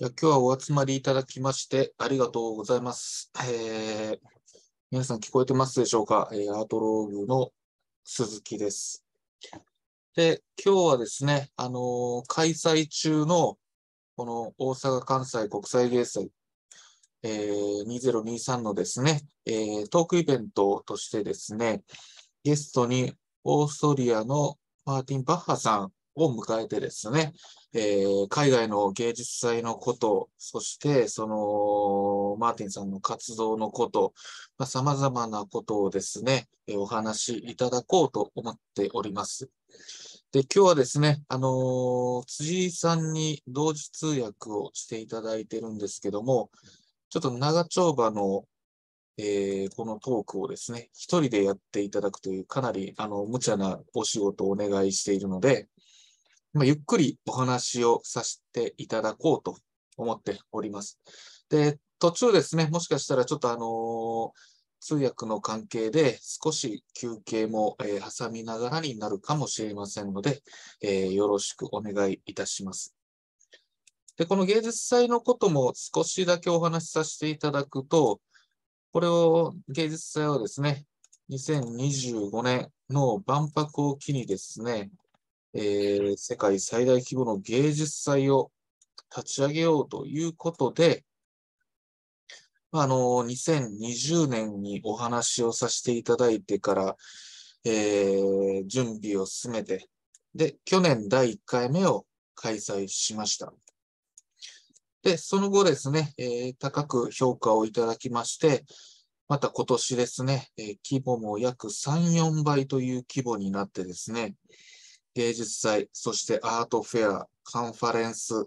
じゃあ今日はお集まりいただきましてありがとうございます。えー、皆さん聞こえてますでしょうか、えー、アートローグの鈴木です。で、今日はですね、あのー、開催中のこの大阪・関西国際芸祭、えー、2023のですね、えー、トークイベントとしてですね、ゲストにオーストリアのマーティン・バッハさんを迎えてですね、えー、海外の芸術祭のこと、そしてそのマーティンさんの活動のこと、まあ、様々なことをですね、えー、お話しいただこうと思っております。で、今日はですね、あのー、辻井さんに同時通訳をしていただいてるんですけども、ちょっと長丁場のえー、このトークをですね、一人でやっていただくというかなりあの無茶なお仕事をお願いしているので、まあ、ゆっくりお話をさせていただこうと思っております。で、途中ですね、もしかしたらちょっとあの通訳の関係で少し休憩も、えー、挟みながらになるかもしれませんので、えー、よろしくお願いいたします。で、この芸術祭のことも少しだけお話しさせていただくと、これを、芸術祭をですね、2025年の万博を機にですね、えー、世界最大規模の芸術祭を立ち上げようということで、あの、2020年にお話をさせていただいてから、えー、準備を進めて、で、去年第1回目を開催しました。で、その後ですね、えー、高く評価をいただきまして、また今年ですね、えー、規模も約3、4倍という規模になってですね、芸術祭、そしてアートフェア、カンファレンス、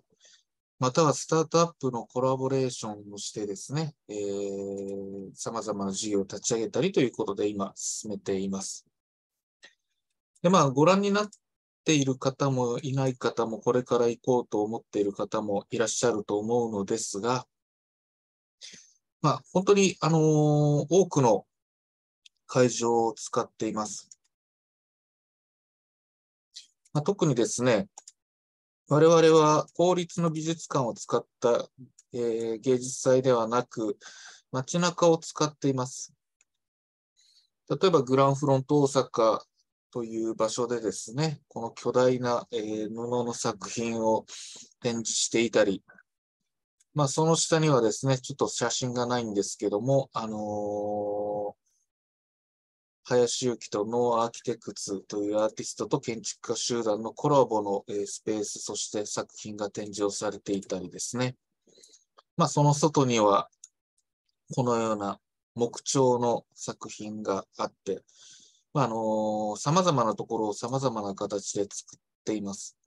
またはスタートアップのコラボレーションをしてですね、さまざまな事業を立ち上げたりということで今進めています。で、まあ、ご覧になっている方もいない方も、これから行こうと思っている方もいらっしゃると思うのですが、まあ、本当に、あのー、多くの会場を使っています。まあ、特にですね、我々は公立の美術館を使った、えー、芸術祭ではなく、街中を使っています。例えばグランフロント大阪という場所でですね、この巨大な、えー、布の作品を展示していたり、まあ、その下にはですね、ちょっと写真がないんですけども、あのー、林由紀とノーアーキテクツというアーティストと建築家集団のコラボの、スペース、そして作品が展示をされていたりですね。まあ、その外には、このような木彫の作品があって、まあ、あの様々なところを様々な形で作っています。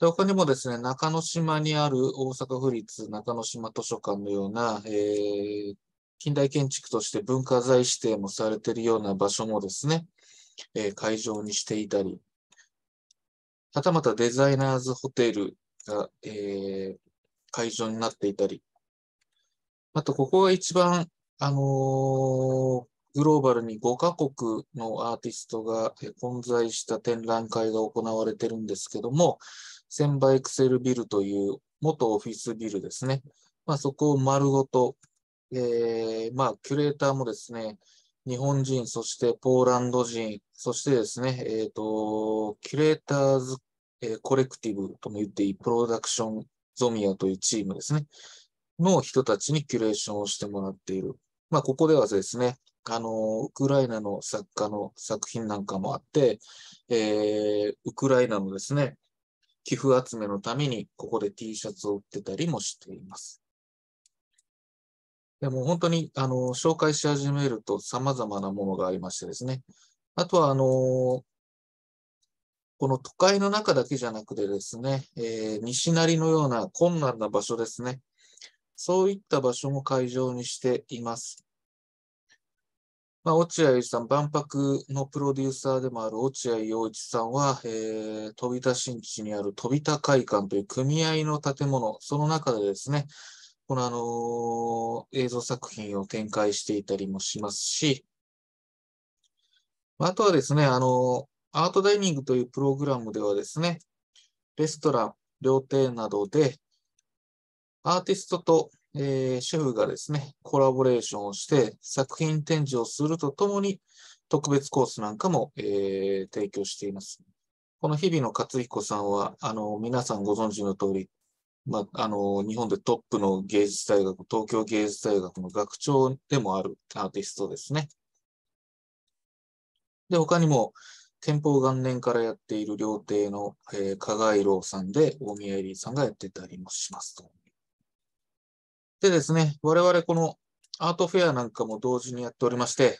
他にもですね、中之島にある大阪府立中之島図書館のような、えー、近代建築として文化財指定もされているような場所もですね、えー、会場にしていたり、はたまたデザイナーズホテルが、えー、会場になっていたり、あとここが一番、あのー、グローバルに5カ国のアーティストが混在した展覧会が行われてるんですけども、千倍エクセルビルという元オフィスビルですね。まあ、そこを丸ごとえー、まあ、キュレーターもですね、日本人、そしてポーランド人、そしてですね、えっ、ー、と、キュレーターズ、えー、コレクティブとも言っていい、プロダクションゾミアというチームですね、の人たちにキュレーションをしてもらっている。まあ、ここではですね、あの、ウクライナの作家の作品なんかもあって、えー、ウクライナのですね、寄付集めのために、ここで T シャツを売ってたりもしています。やもう本当にあの紹介し始めると様々なものがありましてですね。あとは、あのこの都会の中だけじゃなくてですね、えー、西成のような困難な場所ですね。そういった場所も会場にしています。まあ、落合さん、万博のプロデューサーでもある落合陽一さんは、えー、飛田新地にある飛田会館という組合の建物、その中でですね、このあの、映像作品を展開していたりもしますし、あとはですね、あの、アートダイニングというプログラムではですね、レストラン、料亭などで、アーティストと、えー、シェフがですね、コラボレーションをして作品展示をするとともに、特別コースなんかも、えー、提供しています。この日々の勝彦さんは、あの、皆さんご存知の通り、まあ、あの、日本でトップの芸術大学、東京芸術大学の学長でもあるアーティストですね。で、他にも、憲法元年からやっている料亭の、えー、加賀郎さんで、大宮エリーさんがやってたりもしますと。でですね、我々このアートフェアなんかも同時にやっておりまして、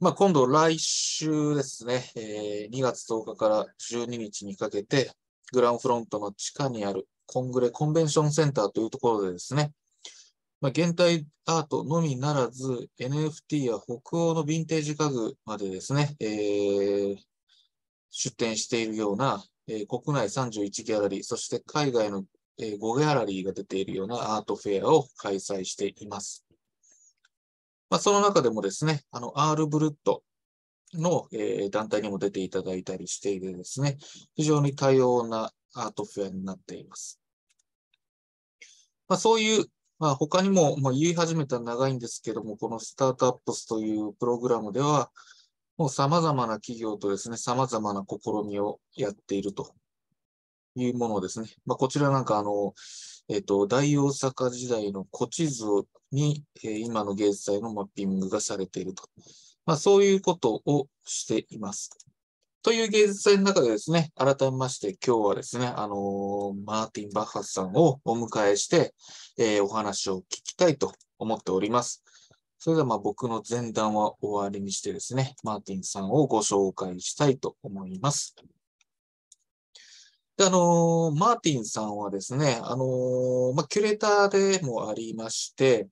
まあ、今度来週ですね、えー、2月10日から12日にかけて、グランフロントの地下にあるコングレ、コンベンションセンターというところでですね、まあ、現代アートのみならず、NFT や北欧のヴィンテージ家具までですね、えー、出展しているような、えー、国内31ギャラリー、そして海外の、えー、5ギャラリーが出ているようなアートフェアを開催しています。まあ、その中でもですね、あの、アール・ブルットの、えー、団体にも出ていただいたりしていてですね、非常に多様な、アートフェアになっています。まあ、そういう、まあ、他にも、まあ、言い始めたら長いんですけども、このスタートアップスというプログラムでは、もう様々な企業とですね、様々な試みをやっているというものですね。まあ、こちらなんかあの、えっ、ー、と、大大阪時代の古地図に、えー、今の現在のマッピングがされていると。まあ、そういうことをしています。という芸術祭の中でですね、改めまして今日はですね、あのー、マーティン・バッハスさんをお迎えして、えー、お話を聞きたいと思っております。それではま僕の前段は終わりにしてですね、マーティンさんをご紹介したいと思います。で、あのー、マーティンさんはですね、あのまあ、キュレーターでもありまして、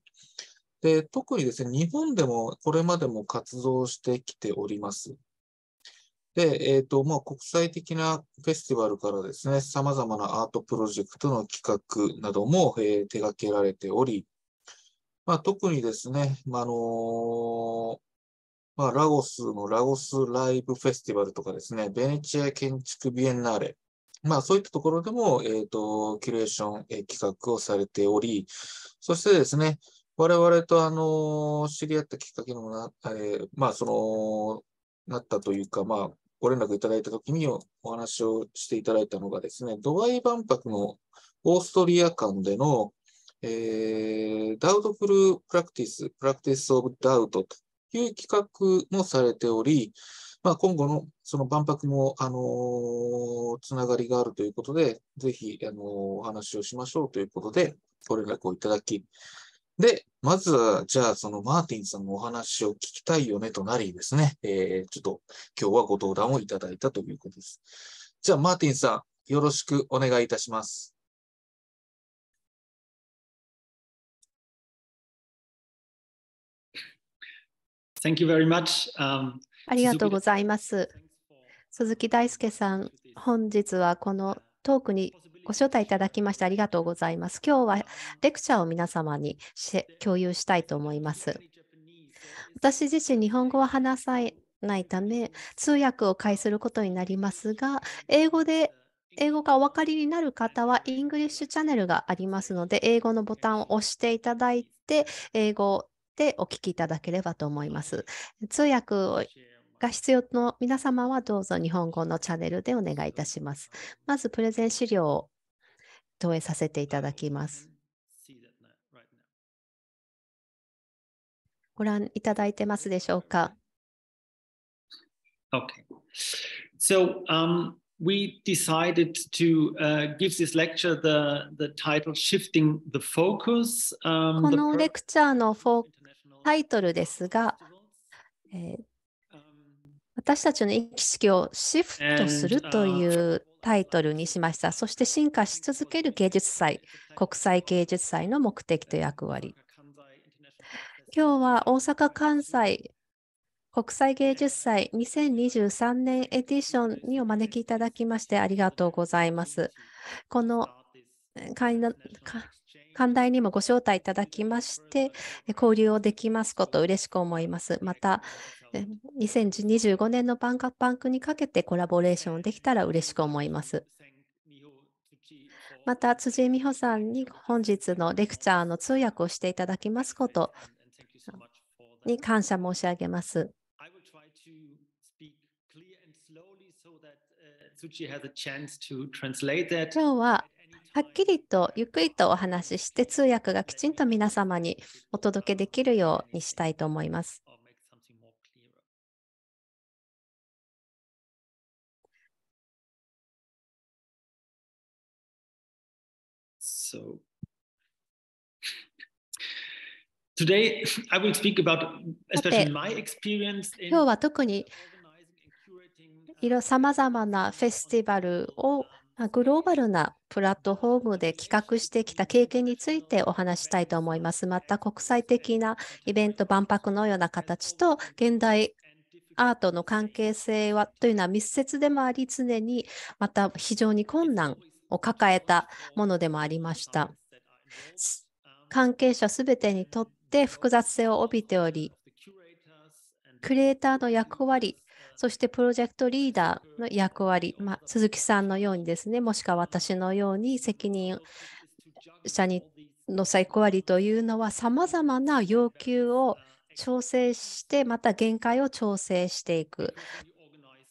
で特にですね、日本でもこれまでも活動してきております。で、えっ、ー、と、まあ、国際的なフェスティバルからですね、様々なアートプロジェクトの企画なども、えー、手掛けられており、まあ、特にですね、まあ、あのー、まあ、ラゴスのラゴスライブフェスティバルとかですね、ベネチア建築ビエンナーレ、まあ、そういったところでも、えー、と、キュレーション、えー、企画をされており、そしてですね、我々と、あの知り合ったきっかけにもな、えまあ、その、なったというか、まあ、ご連絡いただいたときにお話をしていただいたのがですね、ドバイ万博のオーストリア間での、えー、ダウトフルプラクティス、プラクティスオブダウトという企画もされており、まあ、今後のその万博も、あのー、つながりがあるということで、ぜひ、あのー、お話をしましょうということで、ご連絡をいただき、で、まず、じゃあ、そのマーティンさんのお話を聞きたいよねとなりですね、えー、ちょっと今日はご登壇をいただいたということです。じゃあ、マーティンさん、よろしくお願いいたします。Thank you very much. Um, ありがとうございます。鈴木大輔さん、本日はこのトークにご招待いただきましてありがとうございます。今日はレクチャーを皆様に共有したいと思います。私自身、日本語は話さないため、通訳を介することになりますが、英語で英語がお分かりになる方は、イングリッシュチャンネルがありますので、英語のボタンを押していただいて、英語でお聞きいただければと思います。通訳が必要の皆様は、どうぞ日本語のチャンネルでお願いいたします。まず、プレゼン資料投影させていただきます。ご覧いただいてますでしょうか Okay. So um, we decided to uh, give this lecture the, the title Shifting the Focus. Um, このレクチャーのタイトルですが、えー私たちの意識をシフトするというタイトルにしました。そして進化し続ける芸術祭、国際芸術祭の目的と役割。今日は大阪・関西国際芸術祭2023年エディションにお招きいただきましてありがとうございます。この寛大にもご招待いただきまして、交流をできますこと嬉しく思います。また、2025年のバンカパンクにかけてコラボレーションできたら嬉しく思います。また、辻井美穂さんに本日のレクチャーの通訳をしていただきますことに感謝申し上げます。今日ははっきりとゆっくりとお話しして通訳がきちんと皆様にお届けできるようにしたいと思います。今日は特にいろさまざまなフェスティバルをグローバルなプラットフォームで企画してきた経験についてお話したいと思います。また国際的なイベント万博のような形と現代アートの関係性はというのは密接でもあり常にまた非常に困難を抱えたものでもありました。関係者すべてにとっって複雑性を帯びており、クリエイターの役割、そしてプロジェクトリーダーの役割、まあ、鈴木さんのようにですね、もしくは私のように責任者にの高割というのは、さまざまな要求を調整して、また限界を調整していく。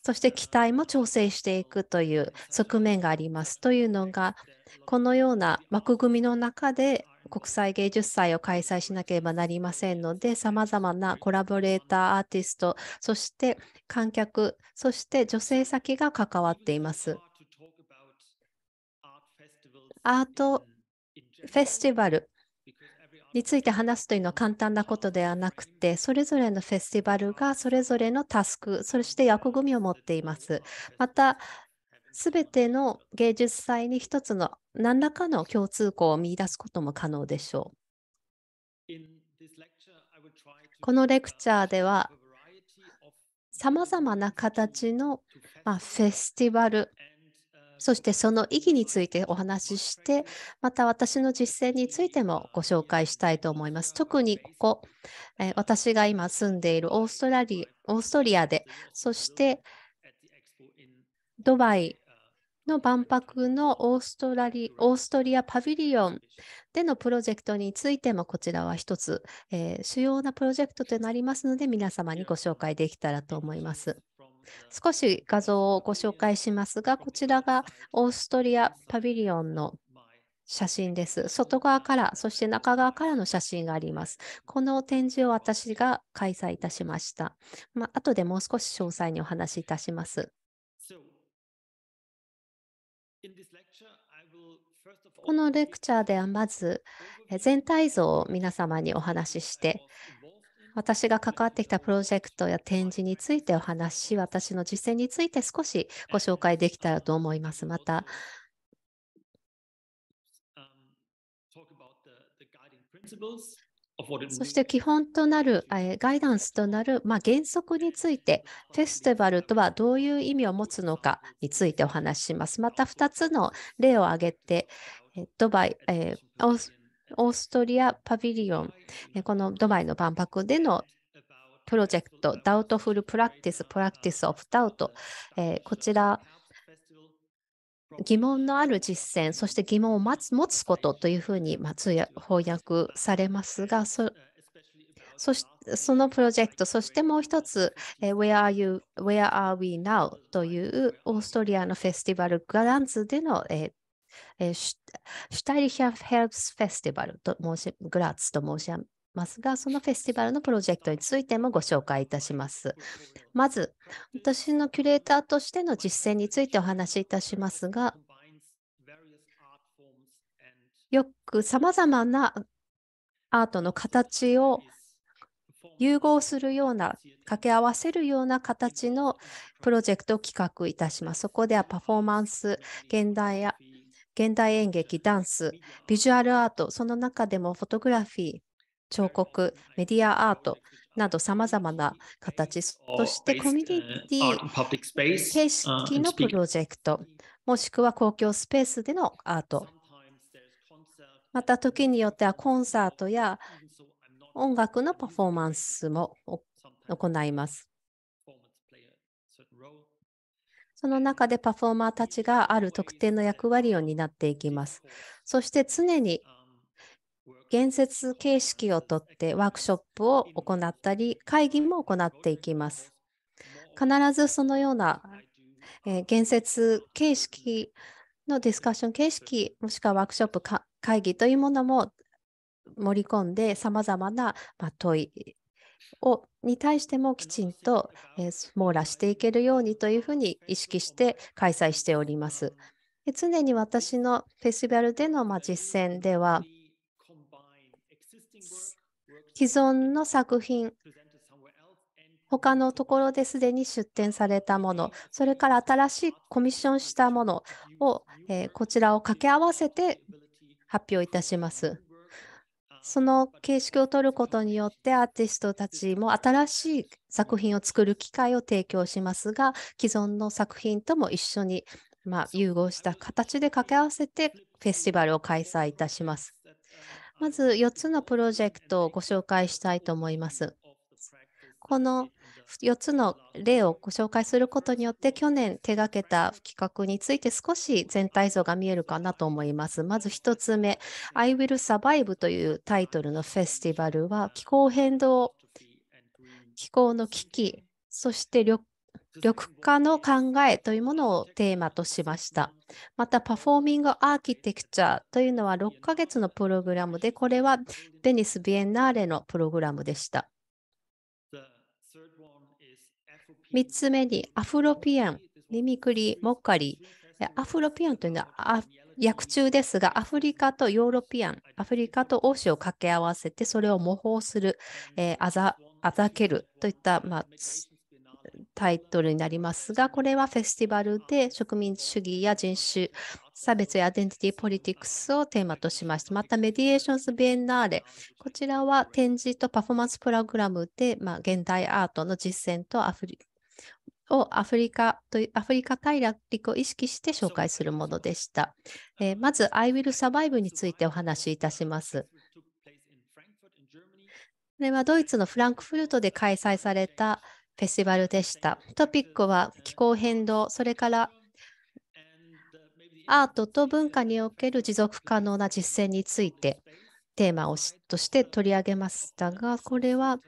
そして期待も調整していくという側面がありますというのが、このような枠組みの中で国際芸術祭を開催しなければなりませんので、さまざまなコラボレーター、アーティスト、そして観客、そして女性先が関わっています。アートフェスティバルについて話すというのは簡単なことではなくて、それぞれのフェスティバルがそれぞれのタスク、そして役組みを持っています。また、すべての芸術祭に一つの何らかの共通項を見出すことも可能でしょう。このレクチャーでは、さまざまな形の、まあ、フェスティバル、そしてその意義についてお話しして、また私の実践についてもご紹介したいと思います。特にここ、え私が今住んでいるオーストラリオーストリアで、そしてドバイの万博のオーストラリオーストリアパビリオンでのプロジェクトについてもこちらは一つ、えー、主要なプロジェクトとなりますので皆様にご紹介できたらと思います。少し画像をご紹介しますが、こちらがオーストリアパビリオンの写真です。外側から、そして中側からの写真があります。この展示を私が開催いたしました。まあ後でもう少し詳細にお話しいたします。このレクチャーではまず全体像を皆様にお話しして、私が関わってきたプロジェクトや展示についてお話し、私の実践について少しご紹介できたらと思います。また、そして基本となる、えガイダンスとなる、まあ、原則について、フェスティバルとはどういう意味を持つのかについてお話しします。また2つの例を挙げて、ドバイ、えオーストリアパビリオン、このドバイの万博でのプロジェクト、ダウトフルプラクティス、プラクティスオフタウト、こちら疑問のある実践、そして疑問を持つことというふうに、まあ、翻訳されますが、そそしそのプロジェクト、そしてもう一つ、Where are, you, Where are we now? というオーストリアのフェスティバルグランツでの、えー、シュタリヒャ・ヘルス・フェスティバルと申しグラッツと申しますが、そのフェスティバルのプロジェクトについてもご紹介いたします。まず、私のキュレーターとしての実践についてお話しいたしますが、よくさまざまなアートの形を融合するような、掛け合わせるような形のプロジェクトを企画いたします。そこではパフォーマンス、現代や現代演劇、ダンス、ビジュアルアート、その中でもフォトグラフィー、彫刻、メディアアートなどさまざまな形、そしてコミュニティ形式のプロジェクト、もしくは公共スペースでのアート、また時によってはコンサートや音楽のパフォーマンスも行います。その中でパフォーマーたちがある特定の役割を担っていきます。そして常に言説形式をとってワークショップを行ったり、会議も行っていきます。必ずそのような、えー、言説形式のディスカッション形式、もしくはワークショップ会議というものも盛り込んで、さまざまな、問いをに対してもきちんと、えー、網羅していけるようにというふうに意識して開催しております。常に私のフェスティバルでの、まあ、実践では、既存の作品、他のところですでに出展されたもの、それから新しいコミッションしたものを、えー、こちらを掛け合わせて発表いたします。その形式を取ることによってアーティストたちも新しい作品を作る機会を提供しますが既存の作品とも一緒に、まあ、融合した形で掛け合わせてフェスティバルを開催いたします。まず4つのプロジェクトをご紹介したいと思います。この4つの例をご紹介することによって、去年手がけた企画について少し全体像が見えるかなと思います。まず1つ目、I Will Survive というタイトルのフェスティバルは、気候変動、気候の危機、そして緑緑化の考えというものをテーマとしました。また、パフォーミングアーキテクチャというのは6ヶ月のプログラムで、これはベニス・ビエンナーレのプログラムでした。3つ目に、アフロピアン、ミミクリ、モッカリ。アフロピアンというのは薬中ですが、アフリカとヨーロピアン、アフリカと欧州を掛け合わせて、それを模倣する、えー、あざけるといった、まあ、タイトルになりますが、これはフェスティバルで植民主義や人種、差別やアイデンティティポリティクスをテーマとしました。また、メディエーションズ・ビエンナーレ。こちらは展示とパフォーマンスプログラムで、まあ、現代アートの実践とアフリをアフリカとアフリカ大陸を意識して紹介するものでした。えー、まず、I Will Survive についてお話しいたします。これはドイツのフランクフルトで開催されたフェスティバルでした。トピックは気候変動、それからアートと文化における持続可能な実践についてテーマをとして取り上げましたが、これは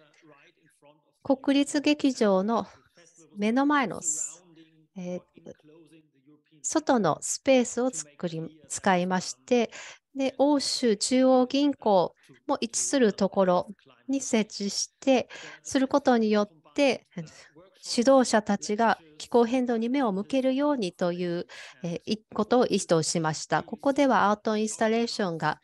国立劇場の目の前の、えー、外のスペースを作り使いましてで、欧州中央銀行も位置するところに設置して、することによって指導者たちが気候変動に目を向けるようにということを意図しました。ここではアートインスタレーションが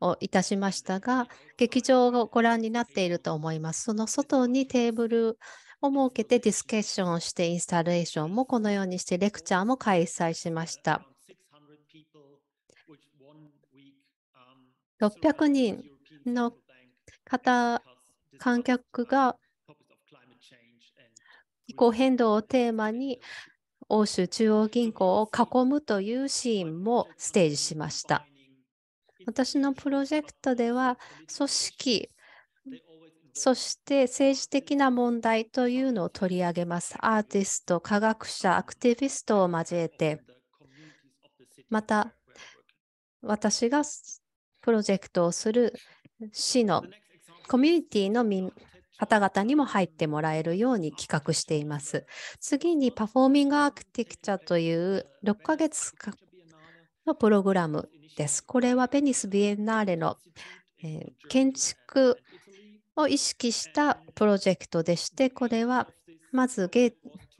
をいたしましたが、劇場をご覧になっていると思います。その外にテーブルを設けてディスケッションをしてインスタレーションもこのようにしてレクチャーも開催しました。600人の方、観客が候変動をテーマに欧州中央銀行を囲むというシーンもステージしました。私のプロジェクトでは組織そして政治的な問題というのを取り上げます。アーティスト、科学者、アクティビストを交えて、また私がプロジェクトをする市のコミュニティの方々にも入ってもらえるように企画しています。次にパフォーミングアーキテクチャという6ヶ月のプログラムです。これはベニス・ビエンナーレの、えー、建築を意識したプロジェクトでして、これはまず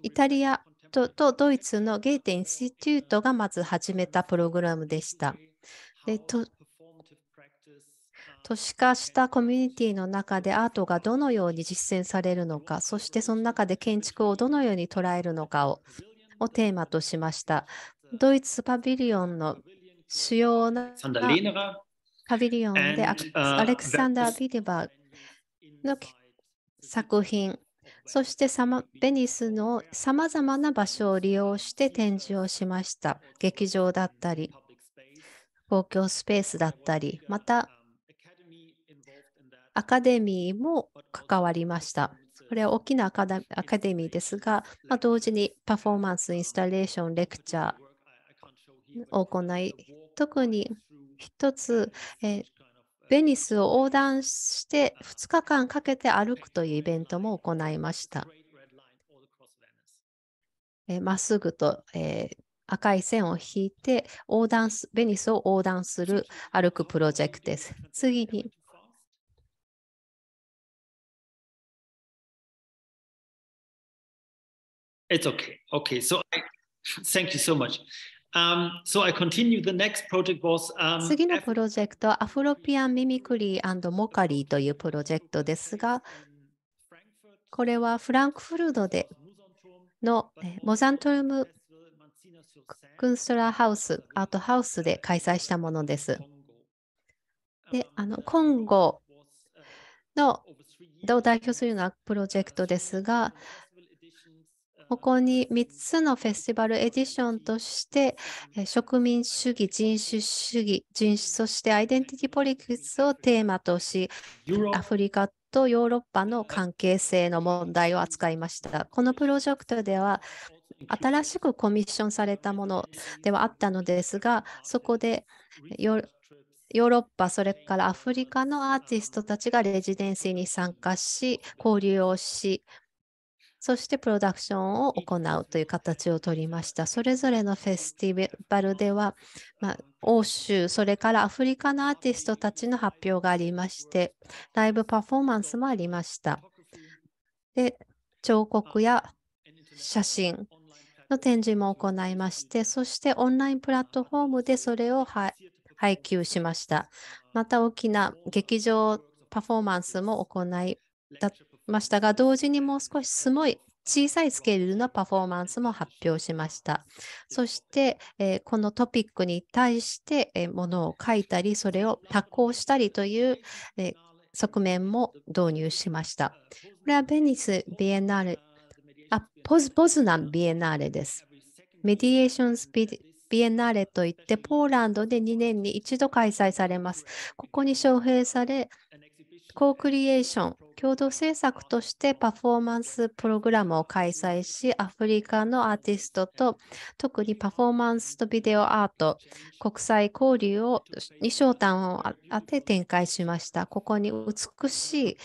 イタリアとドイツのゲーテインスティテュートがまず始めたプログラムでした。でと都市化したコミュニティの中でアートがどのように実践されるのか、そしてその中で建築をどのように捉えるのかををテーマとしました。ドイツパビリオンの主要なパビリオンでアレクサンダー・ビリバーの作品、そしてベニスのさまざまな場所を利用して展示をしました。劇場だったり、公共スペースだったり、またアカデミーも関わりました。これは大きなアカデミーですが、まあ、同時にパフォーマンス、インスタレーション、レクチャーを行い、特に一つ、えベニスを横断して2日間かけて歩くというイベントも行いました。まっすぐと、えー、赤い線を引いて横断ベニスを横断する歩くプロジェクトです。次に It's okay. Okay. So I, thank you so much. Um, so I continue. The next project was, um, 次のプロジェクト、アフロピアン・ミミクリーモカリーというプロジェクトですが、これはフランクフルードでのモザントルム・クンストラハウス、アートハウスで開催したものです。で、あの、コンゴのを代表するようなプロジェクトですが、ここに3つのフェスティバルエディションとして、植民主義、人種主義、人種、そしてアイデンティティポリティクスをテーマとし、アフリカとヨーロッパの関係性の問題を扱いました。このプロジェクトでは、新しくコミッションされたものではあったのですが、そこでヨーロッパ、それからアフリカのアーティストたちがレジデンシーに参加し、交流をし、そしてプロダクションを行うという形をとりました。それぞれのフェスティバルでは、まあ、欧州、それからアフリカのアーティストたちの発表がありまして、ライブパフォーマンスもありました。で、彫刻や写真の展示も行いまして、そしてオンラインプラットフォームでそれを配給しました。また大きな劇場パフォーマンスも行いだましたが、同時にもう少しすごい小さいスケールのパフォーマンスも発表しました。そして、えー、このトピックに対して、えー、ものを書いたり、それを多行したりという、えー、側面も導入しました。これはベニス・ビエナーレ、あ、ポズ・ポズナン・ビエナーレです。メディエーションスピ・ビエナーレといって、ポーランドで2年に一度開催されます。ここに招聘され、コークリエーション、共同制作としてパフォーマンスプログラムを開催し、アフリカのアーティストと、特にパフォーマンスとビデオアート、国際交流をに焦点を当て展開しました。ここに美しい、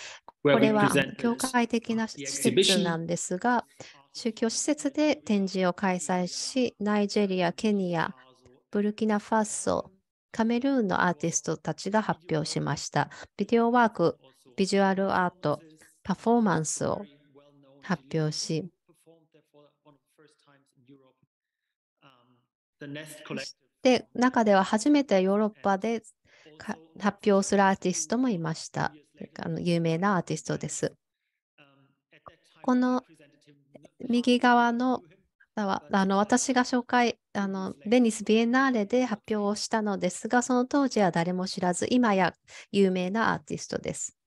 これは教会的な施設なんですが、宗教施設で展示を開催し、ナイジェリア、ケニア、ブルキナファソ、カメルーンのアーティストたちが発表しました。ビデオワーク、ビジュアルアート、パフォーマンスを発表し、で中では初めてヨーロッパで発表するアーティストもいました。あの有名なアーティストです。この右側の方はあの私が紹介あのベニス・ビエンナーレで発表をしたのですがその当時は誰も知らず今や有名なアーティストです。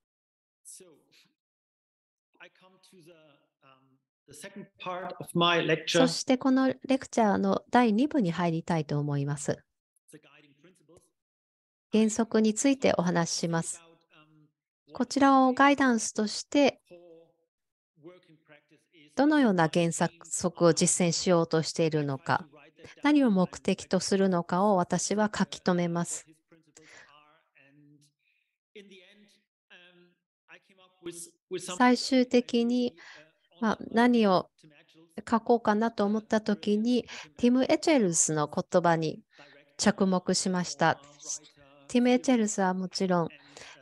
そしてこのレクチャーの第2部に入りたいと思います。原則についてお話しします。こちらをガイダンスとしてどのような原則を実践しようとしているのか、何を目的とするのかを私は書き留めます。最終的に、まあ、何を書こうかなと思ったときに、ティム・エチェルスの言葉に着目しました。ティム・エチェルスはもちろん、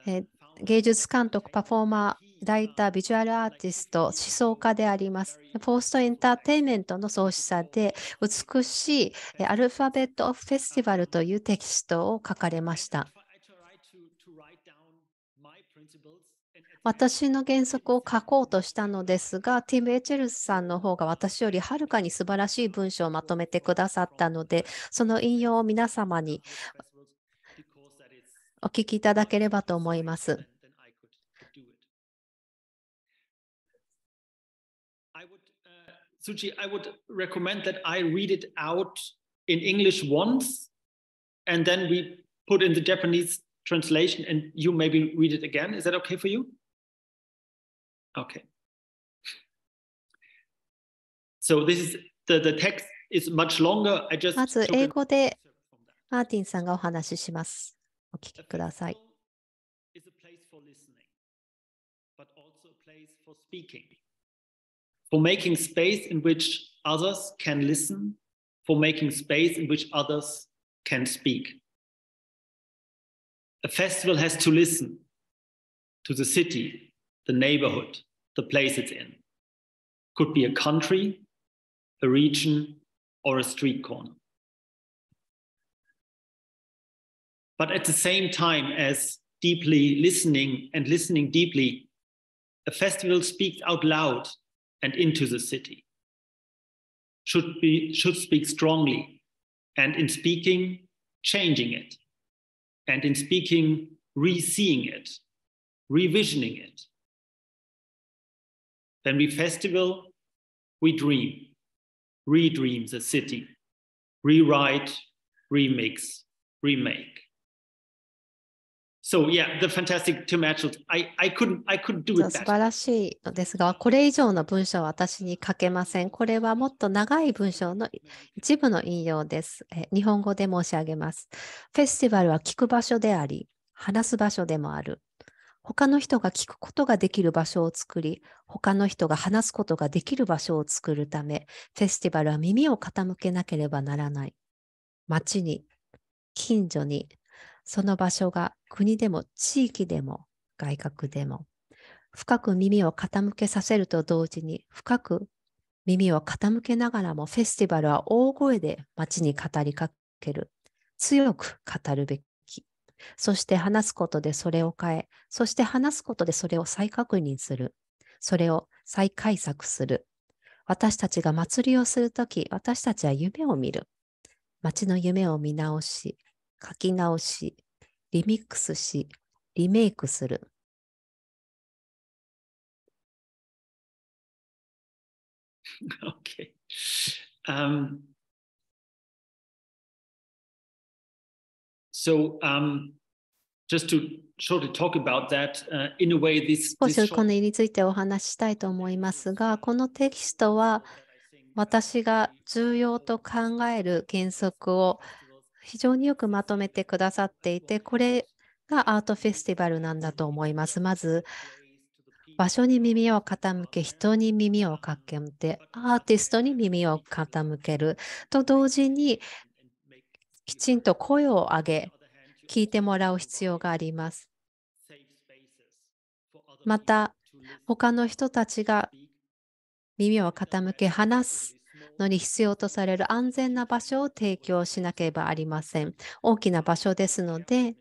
え芸術監督、パフォーマー、抱いたビジュアルアーティスト、思想家であります。ポストエンターテインメントの創始者で、美しいアルファベット・オフ・フェスティバルというテキストを書かれました。私の原則を書こうとしたのですが、ティム・エチェルスさんの方が私よりはるかに素晴らしい文章をまとめてくださったので、その引用を皆様にお聞きいただければと思います。Suji, I would recommend that I read it out in English once, and then we put in the Japanese translation, and you maybe read it again. Is that okay for you? Okay. So this is the the text is much longer. I just a place for listening, but also a place for speaking for making space in which others can listen, for making space in which others can speak. A festival has to listen to the city, the neighborhood, the place it's in. Could be a country, a region, or a street corner. But at the same time as deeply listening and listening deeply, a festival speaks out loud and into the city. Should, be, should speak strongly, and in speaking, changing it, and in speaking, re-seeing it, revisioning it. When we festival, we dream, redream the city, rewrite, remix, remake. So yeah, the fantastic two matches. I, I couldn't I couldn't do it. 素晴らしいのですが、これ以上の文章は私に書けません。これはもっと長い文章の一部の引用です。え日本語で申し上げます。フェスティバルは聞く場所であり、話す場所でもある。他の人が聞くことができる場所を作り、他の人が話すことができる場所を作るため、フェスティバルは耳を傾けなければならない。街に、近所に、その場所が国でも地域でも外角でも深く耳を傾けさせると同時に深く耳を傾けながらもフェスティバルは大声で街に語りかける強く語るべきそして話すことでそれを変えそして話すことでそれを再確認するそれを再解釈する私たちが祭りをするとき私たちは夢を見る街の夢を見直し書き直し、リミックスし、リメイクする。okay. Um, so, um, just to shortly talk about that, uh, in a way, this. 少しこれについてお話ししたいと思いますが、このテキストは私が重要と考える原則を非常によくまとめてくださっていて、これがアートフェスティバルなんだと思います。まず、場所に耳を傾け、人に耳をかけ、アーティストに耳を傾けると同時に、きちんと声を上げ、聞いてもらう必要があります。また、他の人たちが耳を傾け、話すのに必要とされる安全な場所を提供しなければありません。大きな場所ですので、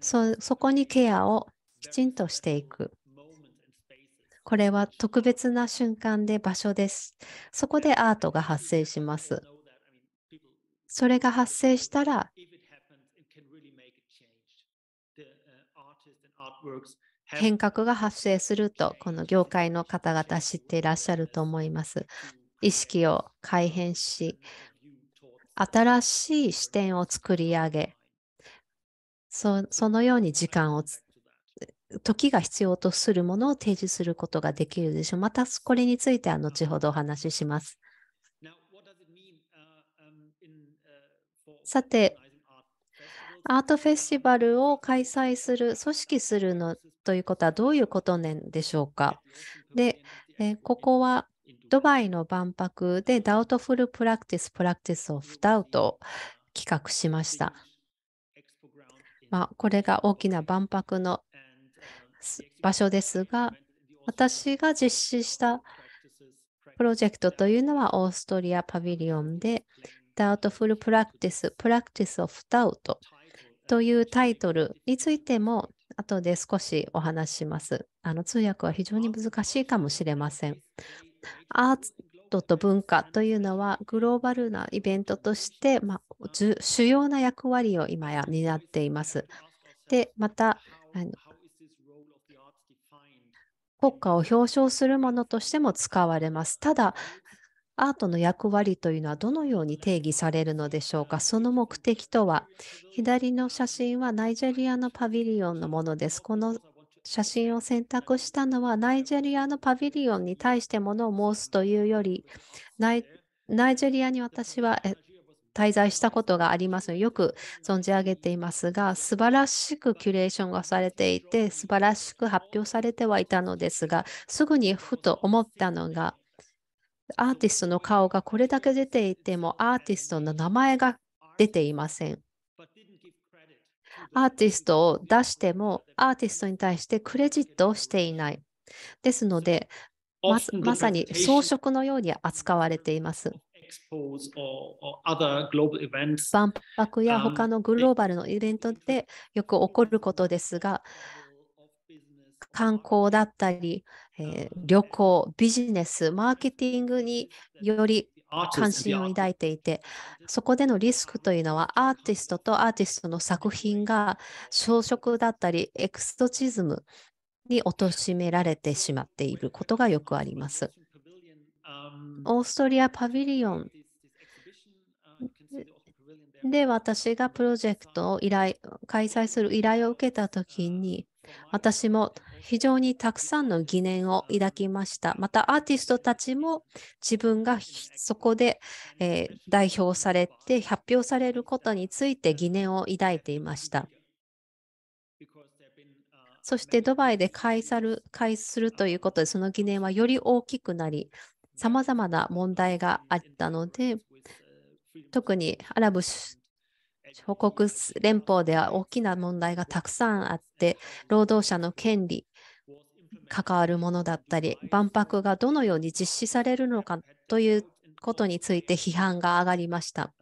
そこにケアをきちんとしていく。これは特別な瞬間で場所です。そこでアートが発生します。それが発生したら、変革が発生すると、この業界の方々知っていらっしゃると思います。意識を改変し、新しい視点を作り上げ、そそのように時間を時が必要とするものを提示することができるでしょう。またこれについては後ほどお話しします。さて、アートフェスティバルを開催する、組織するのということはどういうことなんでしょうか。で、えここはドバイの万博でダウトフルプラクティス・プラクティス・オフ・ダウトを企画しました。まあ、これが大きな万博の場所ですが、私が実施したプロジェクトというのはオーストリアパビリオンで、ダウトフルプラクティス・プラクティス・オフ・ダウトというタイトルについても後で少しお話しします。あの通訳は非常に難しいかもしれません。アートと文化というのはグローバルなイベントとして、まあ、主要な役割を今や担っています。で、また、あの国家を表彰するものとしても使われます。ただ、アートの役割というのはどのように定義されるのでしょうかその目的とは左の写真はナイジェリアのパビリオンのものです。この写真を選択したのはナイジェリアのパビリオンに対してものを申すというよりナイジェリアに私は滞在したことがありますよく存じ上げていますが素晴らしくキュレーションがされていて素晴らしく発表されてはいたのですがすぐにふと思ったのがアーティストの顔がこれだけ出ていてもアーティストの名前が出ていません。アーティストを出しても、アーティストに対してクレジットをしていない。ですので、ままさに装飾のように扱われています。万博や他のグローバルのイベントでよく起こることですが、観光だったり、えー、旅行、ビジネス、マーケティングにより関心を抱いていて、そこでのリスクというのは、アーティストとアーティストの作品が装食だったり、エクストチズムに貶められてしまっていることがよくあります。オーストリアパビリオンで私がプロジェクトを依頼開催する依頼を受けた時に私も非常にたくさんの疑念を抱きました。またアーティストたちも自分がそこで、えー、代表されて発表されることについて疑念を抱いていました。そしてドバイで開催するということでその疑念はより大きくなりさまざまな問題があったので特にアラブ北国連邦では大きな問題がたくさんあって、労働者の権利、関わるものだったり、万博がどのように実施されるのかということについて批判が上がりました。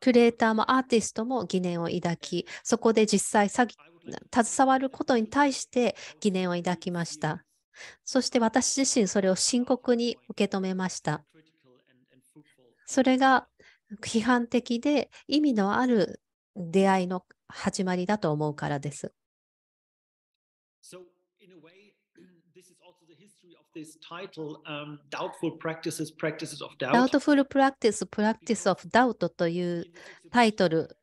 クリエイターもアーティストも疑念を抱き、そこで実際携わることに対して疑念を抱きました。そして私自身それを深刻に受け止めました。それが批判的で意味のある出会いの始まりだと思うからです。ダウトフルプラクティス、プラクティスオフダウトというタイトル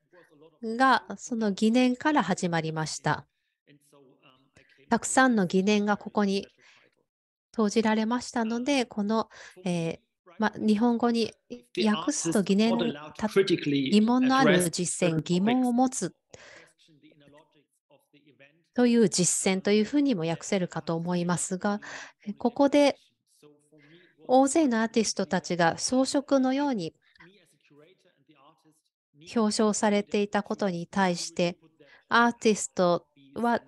がその疑念から始まりました。たくさんの疑念がここに投じられましたので、この、えまあ、日本語に訳すと疑念疑問のある実践、疑問を持つという実践というふうにも訳せるかと思いますが、ここで大勢のアーティストたちが装飾のように表彰されていたことに対して、アーティストは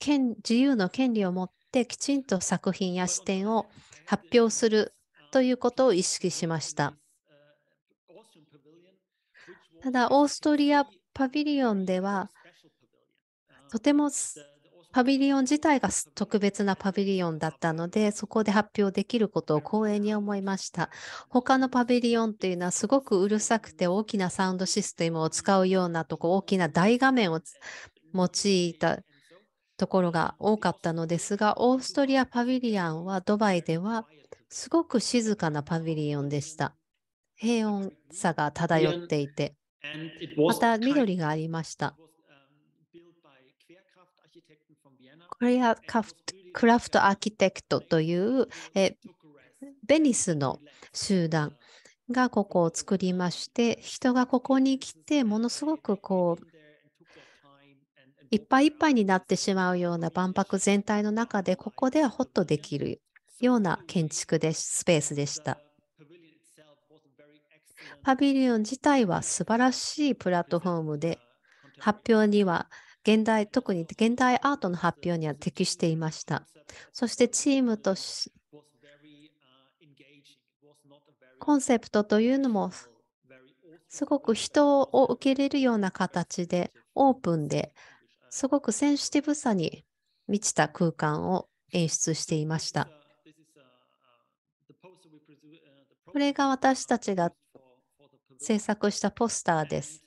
権自由の権利を持ってきちんと作品や視点を発表するということを意識しました。ただ、オーストリアパビリオンでは、とてもパビリオン自体が特別なパビリオンだったので、そこで発表できることを光栄に思いました。他のパビリオンというのはすごくうるさくて大きなサウンドシステムを使うようなとこ、大きな大画面を用いたところが多かったのですが、オーストリアパビリオンはドバイではすごく静かなパビリオンでした。平穏さが漂っていて、また緑がありました。クリアカフクラフトアーキテクトというえベニスの集団がここを作りまして、人がここに来て、ものすごくこう、いっぱいいっぱいになってしまうような万博全体の中で、ここではホッとできるような建築でスペースでした。パビリオン自体は素晴らしいプラットフォームで、発表には現代、特に現代アートの発表には適していました。そしてチームとし、コンセプトというのも、すごく人を受け入れるような形で、オープンで、すごくセンシティブさに満ちた空間を演出していました。これが私たちが制作したポスターです。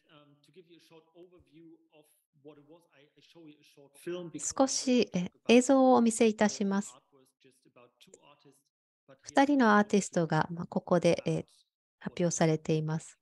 少し映像をお見せいたします。2人のアーティストがここで発表されています。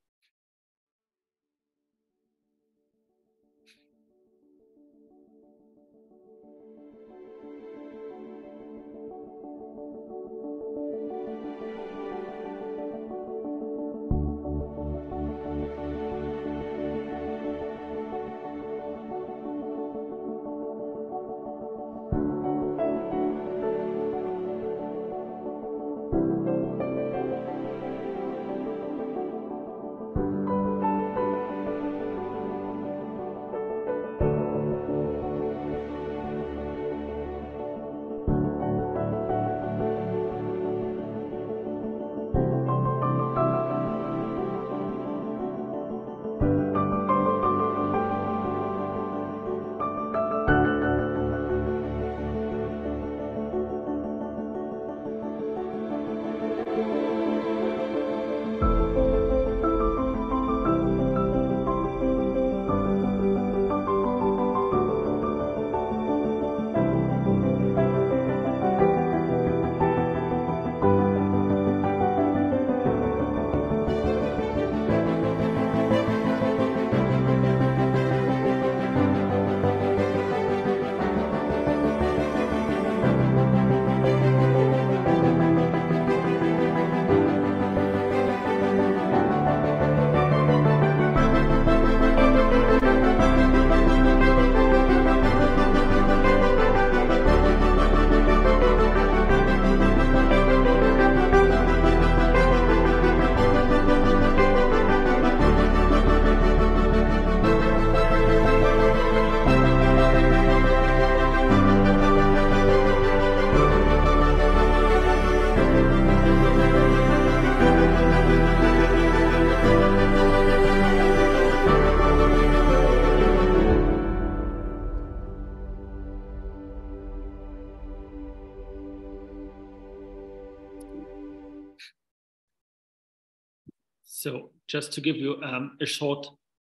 just to give you、um, a short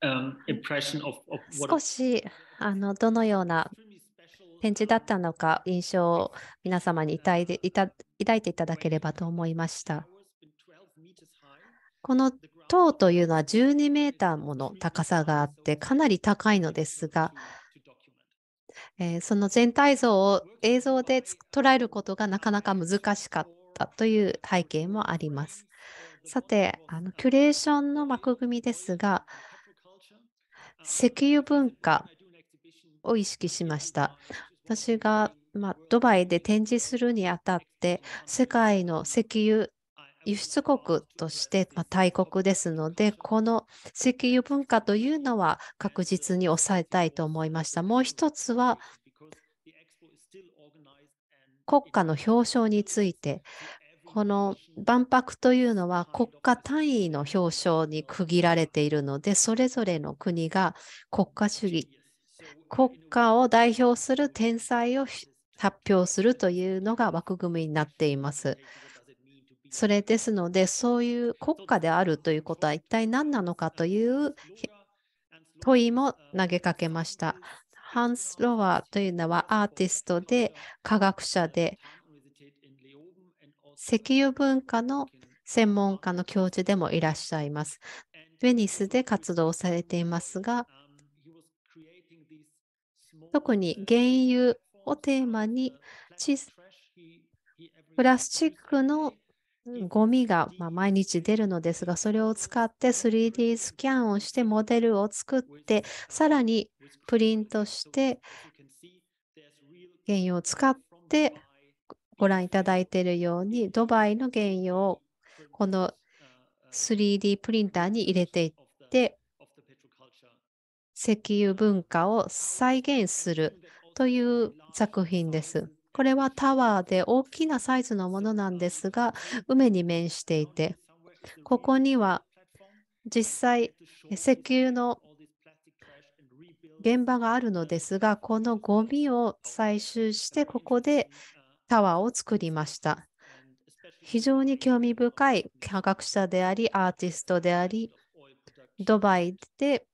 um, impression of, of what 少しあのどのような展示だったのか印象を皆様に抱いていた抱いていただければと思いました。この塔というのは12メーターもの高さがあってかなり高いのですが、えー、その全体像を映像で捉えることがなかなか難しかったという背景もあります。さて、あのキュレーションの枠組みですが、石油文化を意識しました。私が、まあ、ドバイで展示するにあたって、世界の石油輸出国として、まあ、大国ですので、この石油文化というのは確実に抑えたいと思いました。もう一つは、国家の表彰について、この万博というのは国家単位の表彰に区切られているので、それぞれの国が国家主義、国家を代表する天才を発表するというのが枠組みになっています。それですので、そういう国家であるということは一体何なのかという問いも投げかけました。ハンス・ロワーというのはアーティストで科学者で石油文化の専門家の教授でもいらっしゃいます。ベニスで活動されていますが、特に原油をテーマに、プラスチックのゴミが毎日出るのですが、それを使って 3D スキャンをしてモデルを作って、さらにプリントして、原油を使ってご覧いただいているように、ドバイの原油をこの 3D プリンターに入れていって、石油文化を再現するという作品です。これはタワーで大きなサイズのものなんですが、海に面していて、ここには実際、石油の現場があるのですが、このゴミを採集して、ここでタワーを作りました。非常に興味深い科学者であり、アーティストであり、ドバイで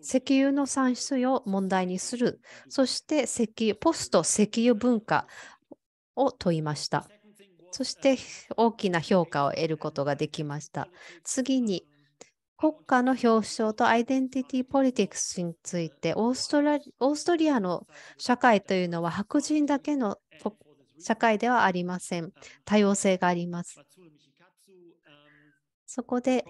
石油の産出を問題にする、そして石油ポスト石油文化を問いました。そして大きな評価を得ることができました。次に、国家の表彰とアイデンティティポリティクスについてオーストラリアの社会というのは白人だけの社会ではありません。多様性があります。そこで、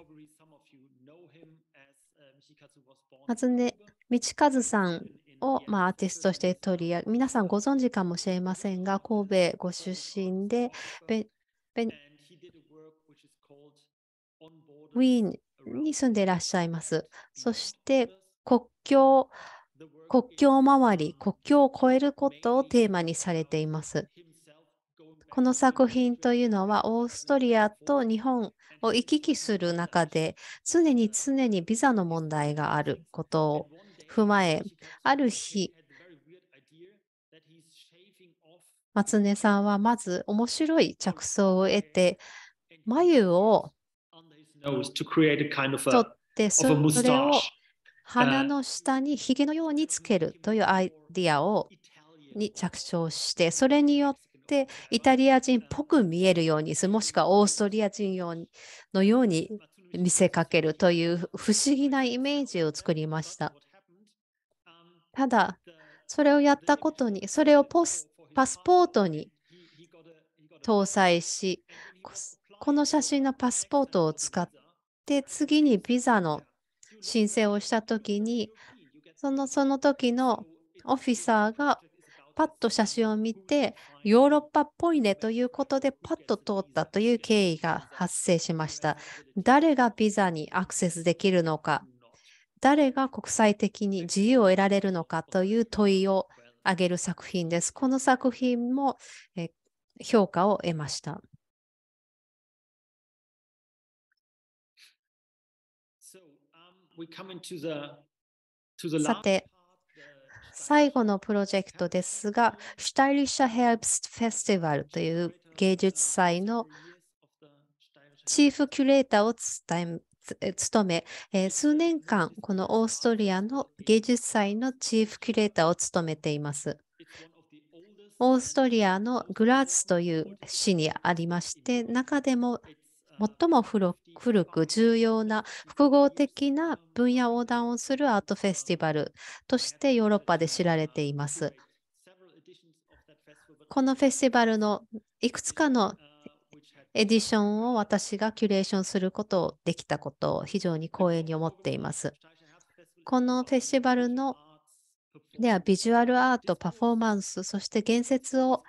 まずね、道和さんを、まあ、アーティストとして取り上げ、皆さんご存知かもしれませんが、神戸ご出身で、ウィーンに住んでいらっしゃいます。そして国境、国境周り、国境を越えることをテーマにされています。この作品というのはオーストリアと日本を行き来する中で常に常にビザの問題があることを踏まえある日松根さんはまず面白い着想を得て眉を取ってそれを鼻の下にひげのようにつけるというアイディアをに着想してそれによっってイタリア人っぽく見えるようにするもしくはオーストリア人のように見せかけるという不思議なイメージを作りましたただそれをやったことにそれをポスパスポートに搭載しこの写真のパスポートを使って次にビザの申請をした時にそのその時のオフィサーがパッと写真を見てヨーロッパっぽいねということでパッと通ったという経緯が発生しました。誰がビザにアクセスできるのか、誰が国際的に自由を得られるのかという問いを挙げる作品です。この作品も評価を得ました。さて、最後のプロジェクトですが、シュタイリッシャ・ヘアプスフェスティバルという芸術祭のチーフキュレーターを伝え務め、数年間、このオーストリアの芸術祭のチーフキュレーターを務めています。オーストリアのグラーツという市にありまして、中でも最も古く重要な複合的な分野横断をするアートフェスティバルとしてヨーロッパで知られています。このフェスティバルのいくつかのエディションを私がキュレーションすることをできたことを非常に光栄に思っています。このフェスティバルのではビジュアルアート、パフォーマンス、そして言説を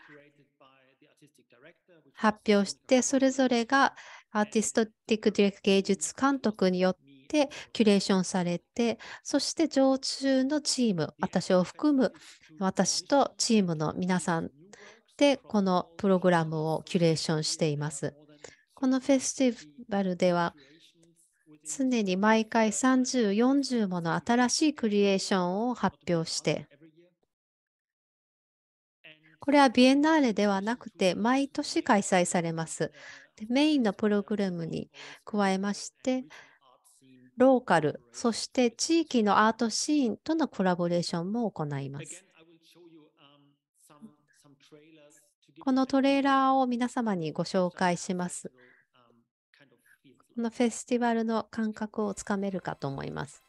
発表して、それぞれがアーティストティックディレクタ芸術監督によってキュレーションされて、そして常駐のチーム、私を含む私とチームの皆さんでこのプログラムをキュレーションしています。このフェスティバルでは常に毎回30、40もの新しいクリエーションを発表して、これはビエンナーレではなくて毎年開催されます。でメインのプログラムに加えまして、ローカル、そして地域のアートシーンとのコラボレーションも行います。このトレーラーを皆様にご紹介します。このフェスティバルの感覚をつかめるかと思います。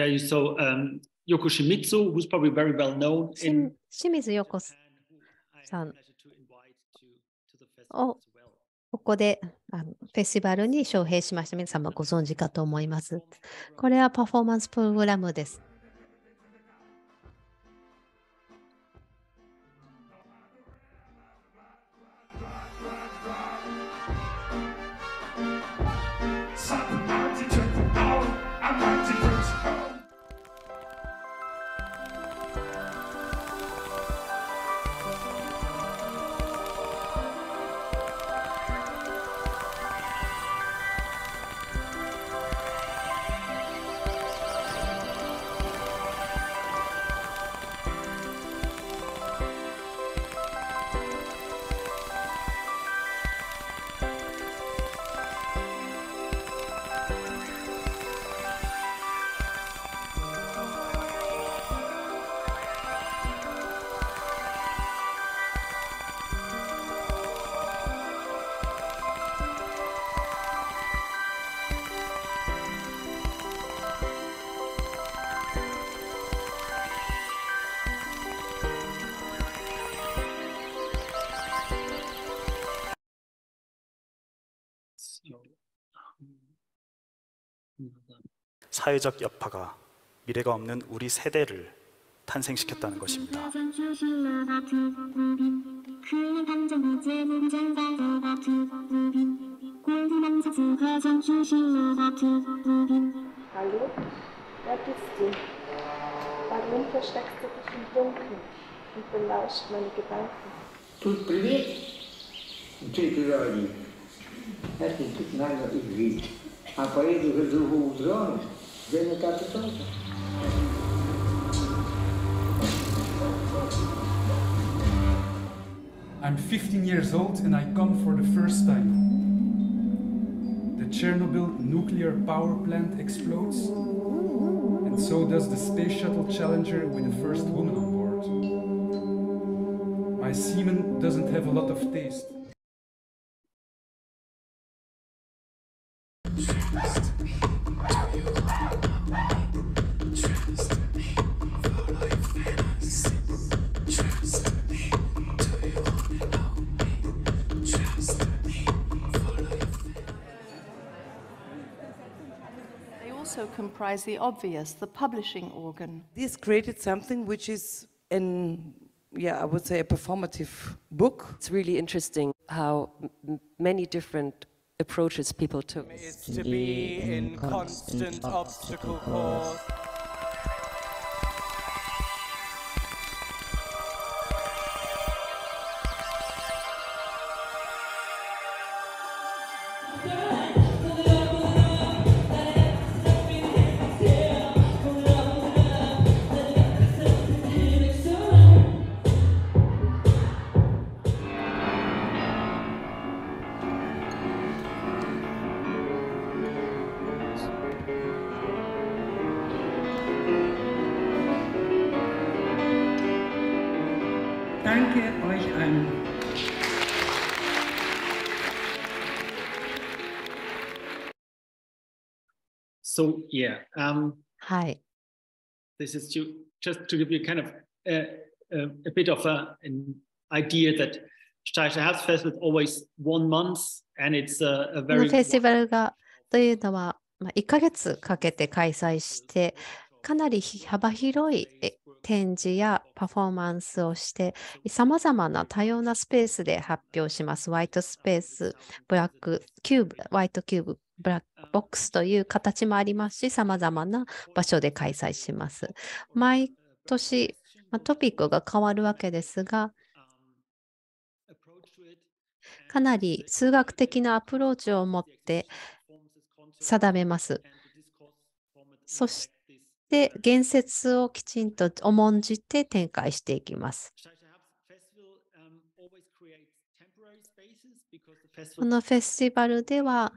There you saw um, Yoko Shimizu, who's probably very well known in 清水陽子さんをここであのフェスティバルに招聘しました。皆様ご存知かと思います。これはパフォーマンスプログラムです。 사회적 여파가 미래가 없는 우리 세대를 탄생시켰다는 것입니다. Hallo, wer bist du? Warum versteckst du dich im Dunkeln und belauscht meine Gedanken? Тут плеть, ты говоришь, это 15 лет, а поеду к другому дрону, Vem I'm 15 years old and I come for the first time. The Chernobyl nuclear power plant explodes, and so does the Space Shuttle Challenger with the first woman on board. My semen doesn't have a lot of taste. the obvious, the publishing organ. This created something which is an yeah, I would say a performative book. It's really interesting how many different approaches people took. Is to be in constant obstacle course. yeah. Um, Hi. This is to, just to give you kind of a, a, a bit of a, an idea that Steirische Herbstfest is always one month and it's a, a very... フェスティバルがというのは、まあ、1ヶ月かけて開催して、かなり幅広い展示やパフォーマンスをして、さまざまな多様なスペースで発表します。ホワイトスペース、ブラックキューブ、ホワイトキューブ、ブラックボックスという形もありますし、様々な場所で開催します。毎年、トピックが変わるわけですが、かなり数学的なアプローチを持って定めます。そして言説をきちんと重んじて展開していきます。このフェスティバルでは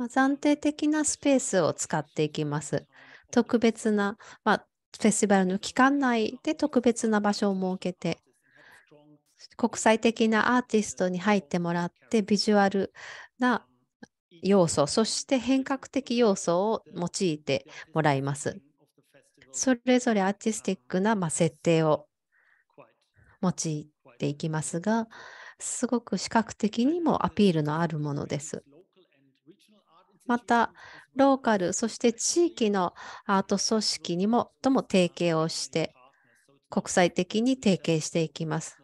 まあ、暫定的なスペースを使っていきます。特別な、まあ、フェスティバルの期間内で特別な場所を設けて、国際的なアーティストに入ってもらって、ビジュアルな要素、そして変革的要素を用いてもらいます。それぞれアーティスティックな、まあ、設定を用いていきますが、すごく視覚的にもアピールのあるものです。また、ローカル、そして地域のアート組織にもとも提携をして、国際的に提携していきます。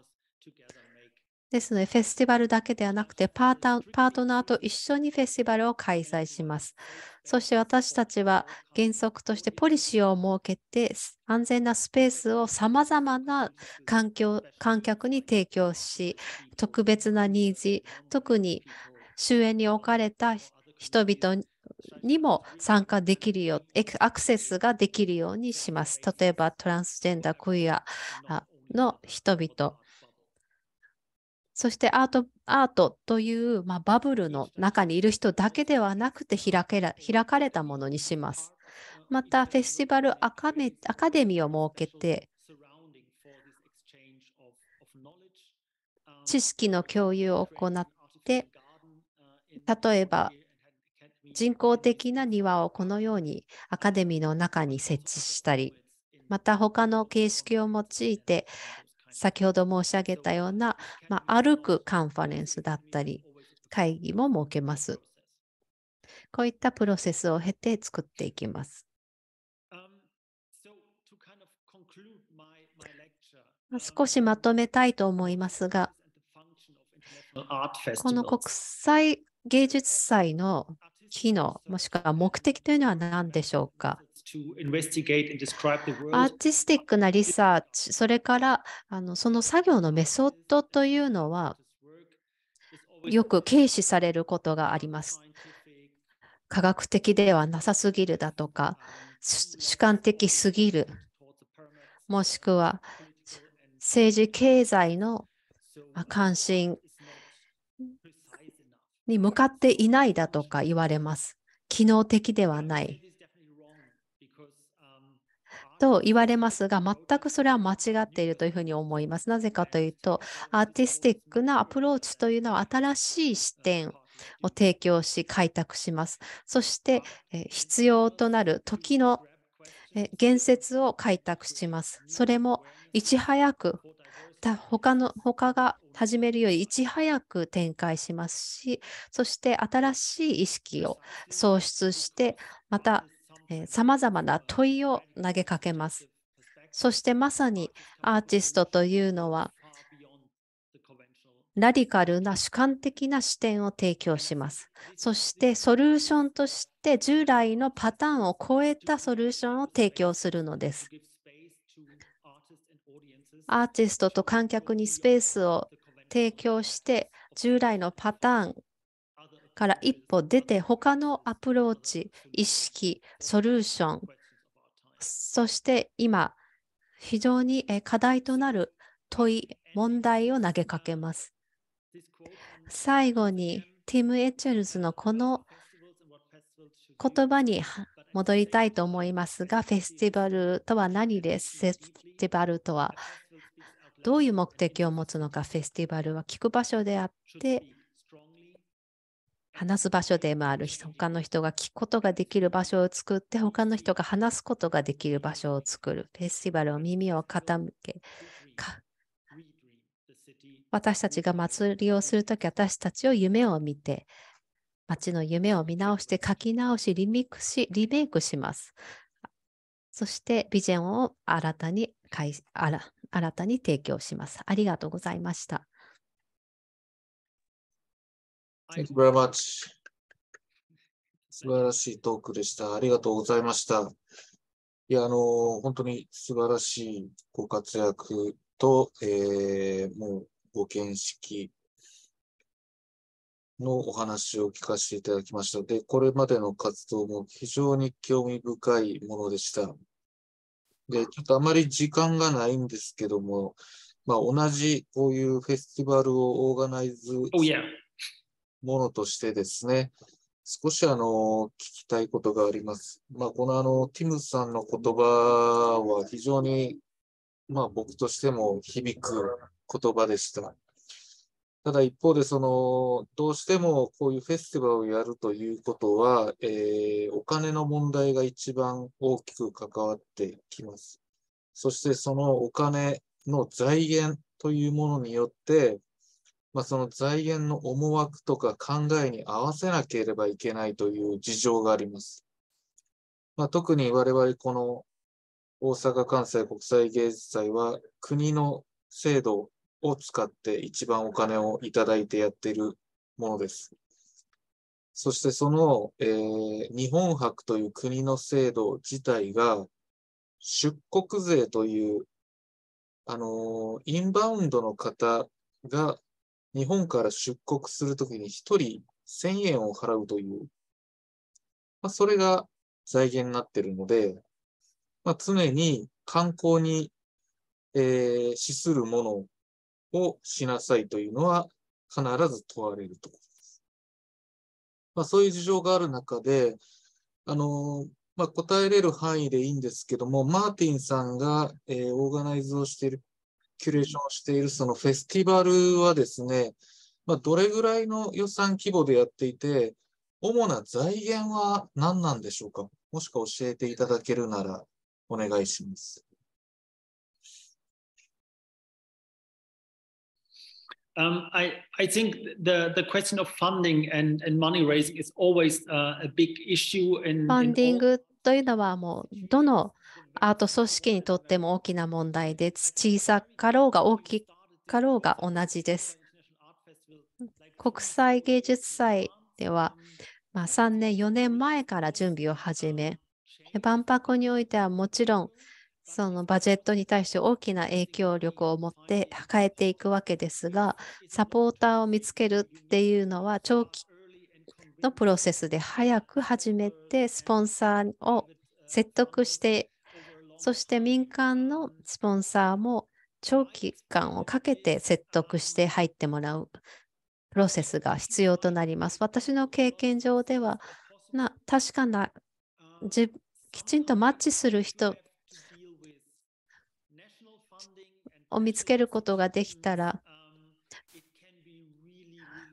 ですので、フェスティバルだけではなくてパーパートナーと一緒にフェスティバルを開催します。そして私たちは原則としてポリシーを設けて、安全なスペースをさまざまな環境観客に提供し、特別なニーズ、特に終焉に置かれた人々にも参加できるよう、アクセスができるようにします。例えば、トランスジェンダー、クイアの人々、そしてアートアートという、まあ、バブルの中にいる人だけではなくて開けら開かれたものにします。また、フェスティバルアカメアカデミーを設けて、知識の共有を行って、例えば人工的な庭をこのようにアカデミーの中に設置したり、また他の形式を用いて、先ほど申し上げたような、まあ、歩くカンファレンスだったり、会議も設けます。こういったプロセスを経て作っていきます。少しまとめたいと思いますが、この国際芸術祭の機能、もしくは目的というのは何でしょうかアーティスティックなリサーチ、それからあのその作業のメソッドというのは、よく軽視されることがあります。科学的ではなさすぎるだとか、主観的すぎる、もしくは政治経済の関心に向かっていないだとか言われます。機能的ではない。と言われますが、全くそれは間違っているというふうに思います。なぜかというと、アーティスティックなアプローチというのは新しい視点を提供し、開拓します。そして、必要となる時の言説を開拓します。それもいち早くた他の他が始めるよりいち早く展開しますしそして新しい意識を創出してまたさまざまな問いを投げかけますそしてまさにアーティストというのはラディカルな主観的な視点を提供します。そしてソリューションとして従来のパターンを超えたソリューションを提供するのです。アーティストと観客にスペースを提供して従来のパターンから一歩出て他のアプローチ意識ソリューションそして今非常に課題となる問い問題を投げかけます最後にティム・エチェルズのこの言葉に戻りたいと思いますが、フェスティバルとは何ですフェスティバルとはどういう目的を持つのか、フェスティバルは聞く場所であって、話す場所でもある人、他の人が聞くことができる場所を作って、他の人が話すことができる場所を作る。フェスティバルを耳を傾け、私たちが祭りをするとき、私たちを夢を見て、街の夢を見直して書き直し、リミックし、リメイクします。そしてビジョンを新たにあら新たに提供します。ありがとうございました。Thank you very much. 素晴らしいトークでした。ありがとうございました。いや、あの、本当に素晴らしいご活躍と、えー、もうご見識のお話を聞かせていただきました。で、これまでの活動も非常に興味深いものでした。で、ちょっとあまり時間がないんですけども、まあ、同じこういうフェスティバルをオーガナイズものとしてですね、少しあの聞きたいことがあります。まあ、このあのティムさんの言葉は非常に、まあ、僕としても響く言葉でした。ただ一方でその、どうしてもこういうフェスティバルをやるということは、えー、お金の問題が一番大きく関わってきます。そしてそのお金の財源というものによって、まあ、その財源の思惑とか考えに合わせなければいけないという事情があります。まあ、特に我々この大阪・関西国際芸術祭は国の制度を使って一番お金をいただいてやっているものです。そしてその、えー、日本博という国の制度自体が出国税という、あのー、インバウンドの方が日本から出国するときに1人1000円を払うという、まあ、それが財源になっているので、まあ、常に観光に、えー、資するものをしなさいというのは必ず問われるところです。まあ、そういう事情がある中で、あの、まあ、答えれる範囲でいいんですけども、マーティンさんが、えー、オーガナイズをしている、キュレーションをしているそのフェスティバルはですね、まあ、どれぐらいの予算規模でやっていて、主な財源は何なんでしょうかもしくは教えていただけるならお願いします。Um, I, I think the, the question of funding and, and money raising is always uh, a big issue. In, funding というのはどのアート組織にとっても大きな問題です。小さかろうが大きかろうが同じです。国際芸術祭では、まあ、3年4年前から準備を始め万博においてはもちろんそのバジェットに対して大きな影響力を持って変えていくわけですが、サポーターを見つけるっていうのは長期のプロセスで早く始めて、スポンサーを説得して、そして民間のスポンサーも長期間をかけて説得して入ってもらうプロセスが必要となります。私の経験上では、な確かなきちんとマッチする人を見つけることができたら、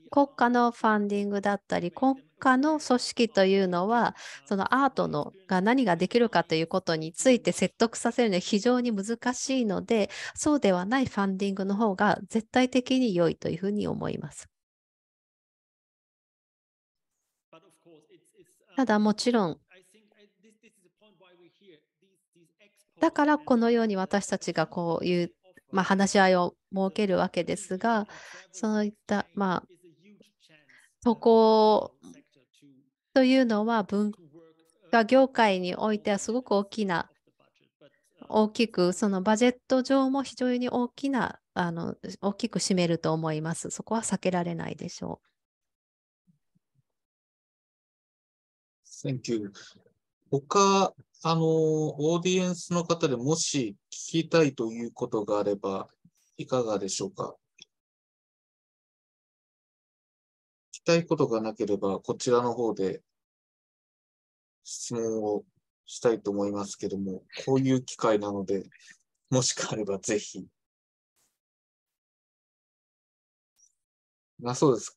国家のファンディングだったり、国家の組織というのは、そのアートのが何ができるかということについて説得させるのは非常に難しいので、そうではないファンディングの方が絶対的に良いというふうに思います。ただもちろん、だからこのように私たちがこういうまあ、話し合いを設けるわけですが、そういった、まあ、渡航というのは文化業界においてはすごく大きな、大きく、そのバジェット上も非常に大きな、あの大きく占めると思います。そこは避けられないでしょう。Thank you. 他、あの、オーディエンスの方でもし、聞きたいということがあれば、いかがでしょうか。聞きたいことがなければ、こちらの方で質問をしたいと思いますけども、こういう機会なので、もしかあればぜひ。あ、そうです。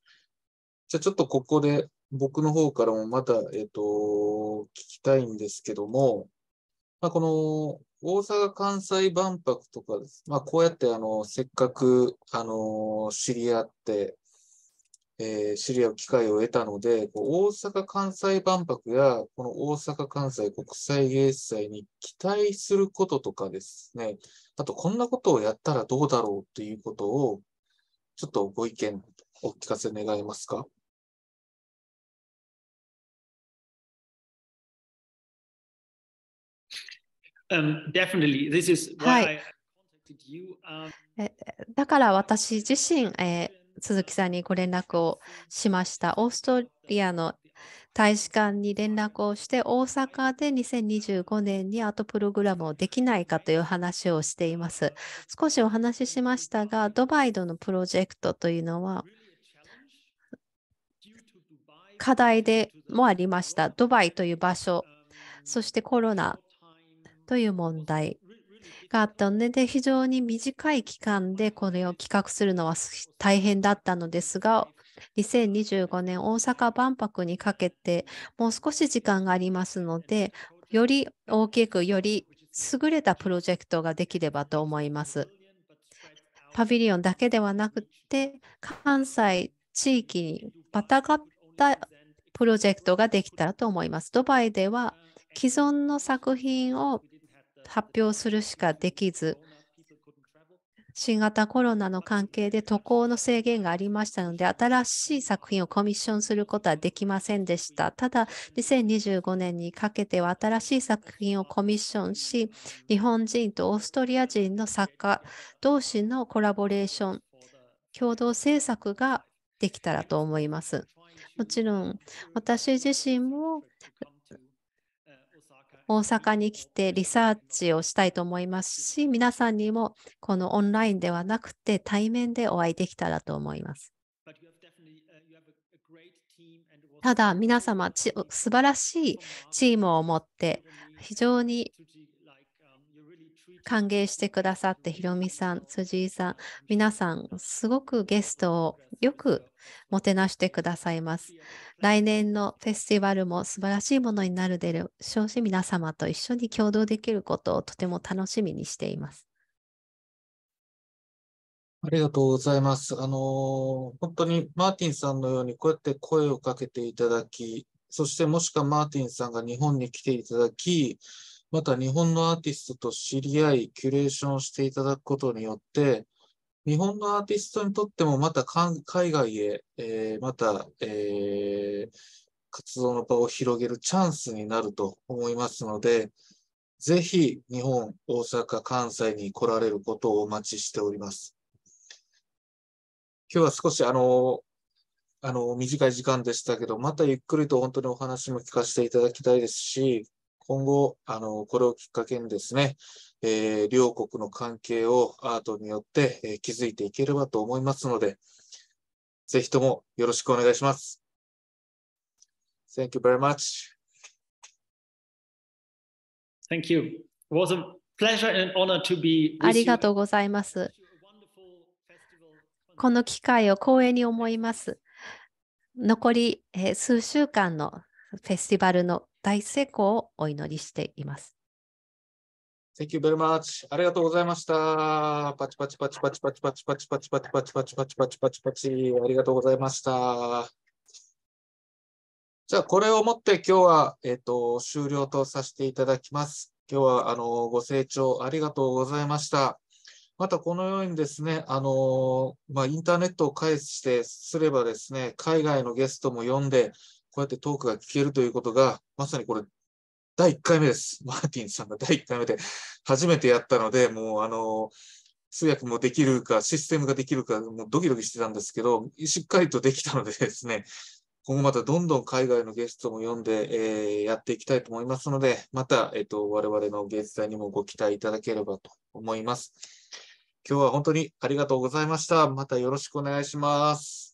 じゃあちょっとここで僕の方からもまた、えっ、ー、と、聞きたいんですけども、まあ、この大阪・関西万博とかです。まあ、こうやってあのせっかくあの知り合って、えー、知り合う機会を得たので、大阪・関西万博やこの大阪・関西国際芸術祭に期待することとかですね、あとこんなことをやったらどうだろうということを、ちょっとご意見お聞かせ願えますか。だから私自身、えー、鈴木さんにご連絡をしました。オーストリアの大使館に連絡をして、大阪で2025年にアートプログラムをできないかという話をしています。少しお話ししましたが、ドバイドのプロジェクトというのは、課題でもありました。ドバイという場所、そしてコロナという問題があったので、非常に短い期間でこれを企画するのは大変だったのですが、2025年大阪万博にかけて、もう少し時間がありますので、より大きく、より優れたプロジェクトができればと思います。パビリオンだけではなくて、関西地域にまたがったプロジェクトができたらと思います。ドバイでは既存の作品を発表するしかできず、新型コロナの関係で渡航の制限がありましたので、新しい作品をコミッションすることはできませんでした。ただ、2025年にかけては新しい作品をコミッションし、日本人とオーストリア人の作家同士のコラボレーション、共同制作ができたらと思います。もちろん、私自身も大阪に来てリサーチをしたいと思いますし、皆さんにもこのオンラインではなくて対面でお会いできたらと思います。ただ皆様素晴らしいチームを持って非常に歓迎してくださって、ひろみさん、辻井さん、皆さん、すごくゲストをよくもてなしてくださいます。来年のフェスティバルも素晴らしいものになるでる少子皆様と一緒に共同できることをとても楽しみにしています。ありがとうございます。あの本当にマーティンさんのようにこうやって声をかけていただき、そしてもしくはマーティンさんが日本に来ていただき、また日本のアーティストと知り合い、キュレーションしていただくことによって、日本のアーティストにとってもまた海外へ、えー、また、えー、活動の場を広げるチャンスになると思いますので、ぜひ日本、大阪、関西に来られることをお待ちしております。今日は少しあの、あの、短い時間でしたけど、またゆっくりと本当にお話も聞かせていただきたいですし、今後、あの、これをきっかけにですね、えー、両国の関係をアートによって、えー、築いていければと思いますので、ぜひともよろしくお願いします。Thank you very much. Thank you. It was a pleasure and honor to be ありがとうございます。この機会を光栄に思います。残り、えー、数週間のフェスティバルの大成功をお祈りしています。Thank you very much. ありがとうございました。パチパチパチパチパチパチパチパチパチパチパチパチパチパチパチ。ありがとうございました。じゃあ、これをもって今日は、えっ、と、終了とさせていただきます。今日は、あの、ご清聴ありがとうございました。またこのようにですね、あのまあ、インターネットを介してすればですね、海外のゲストも呼んで、こうやってトークが聞けるということが、まさにこれ、第1回目です。マーティンさんが第1回目で初めてやったので、もうあの、通訳もできるか、システムができるか、もうドキドキしてたんですけど、しっかりとできたのでですね、今後またどんどん海外のゲストも呼んで、えー、やっていきたいと思いますので、また、えっ、ー、と、我々の芸術祭にもご期待いただければと思います。今日は本当にありがとうございました。またよろしくお願いします。